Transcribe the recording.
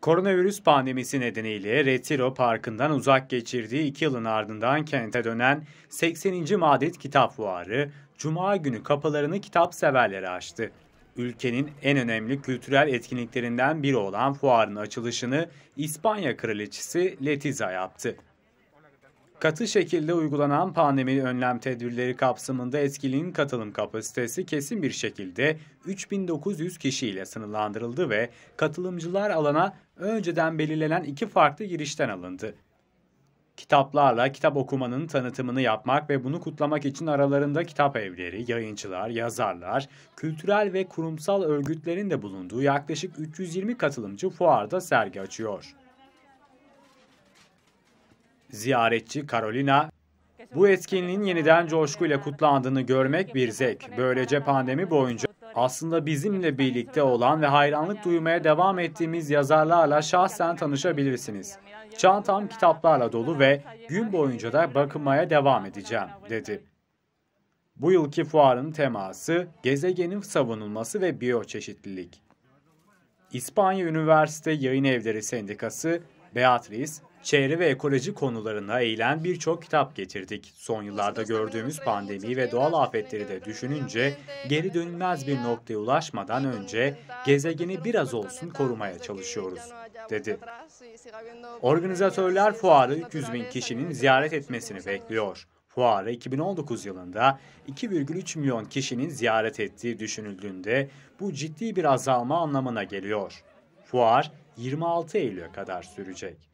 Koronavirüs pandemisi nedeniyle Retiro Parkı'ndan uzak geçirdiği iki yılın ardından kente dönen 80. Madet Kitap Fuarı, Cuma günü kapılarını kitap severlere açtı. Ülkenin en önemli kültürel etkinliklerinden biri olan fuarın açılışını İspanya Kraliçesi Letizia yaptı. Katı şekilde uygulanan pandemi önlem tedbirleri kapsamında Eskil'in katılım kapasitesi kesin bir şekilde 3900 kişiyle sınırlandırıldı ve katılımcılar alana önceden belirlenen iki farklı girişten alındı. Kitaplarla kitap okumanın tanıtımını yapmak ve bunu kutlamak için aralarında kitap evleri, yayıncılar, yazarlar, kültürel ve kurumsal örgütlerin de bulunduğu yaklaşık 320 katılımcı fuarda sergi açıyor. Ziyaretçi Carolina, bu etkinliğin yeniden coşkuyla kutlandığını görmek bir zevk. Böylece pandemi boyunca aslında bizimle birlikte olan ve hayranlık duymaya devam ettiğimiz yazarlarla şahsen tanışabilirsiniz. Çantam kitaplarla dolu ve gün boyunca da bakınmaya devam edeceğim, dedi. Bu yılki fuarın teması gezegenin savunulması ve biyoçeşitlilik. İspanya Üniversite Yayın Evleri Sendikası, Beatriz, Çevre ve ekoloji konularına eğilen birçok kitap getirdik. Son yıllarda gördüğümüz pandemi ve doğal afetleri de düşününce geri dönülmez bir noktaya ulaşmadan önce gezegeni biraz olsun korumaya çalışıyoruz, dedi. Organizatörler fuarı 300 bin kişinin ziyaret etmesini bekliyor. Fuarı 2019 yılında 2,3 milyon kişinin ziyaret ettiği düşünüldüğünde bu ciddi bir azalma anlamına geliyor. Fuar 26 Eylül'e kadar sürecek.